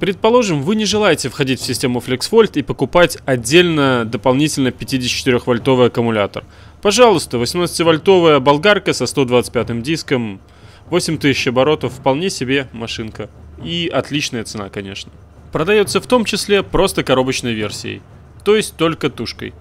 Предположим, вы не желаете входить в систему FlexVolt и покупать отдельно дополнительно 54-вольтовый аккумулятор. Пожалуйста, 18-вольтовая болгарка со 125 м диском, 8000 оборотов, вполне себе машинка. И отличная цена, конечно. Продается в том числе просто коробочной версией, то есть только тушкой.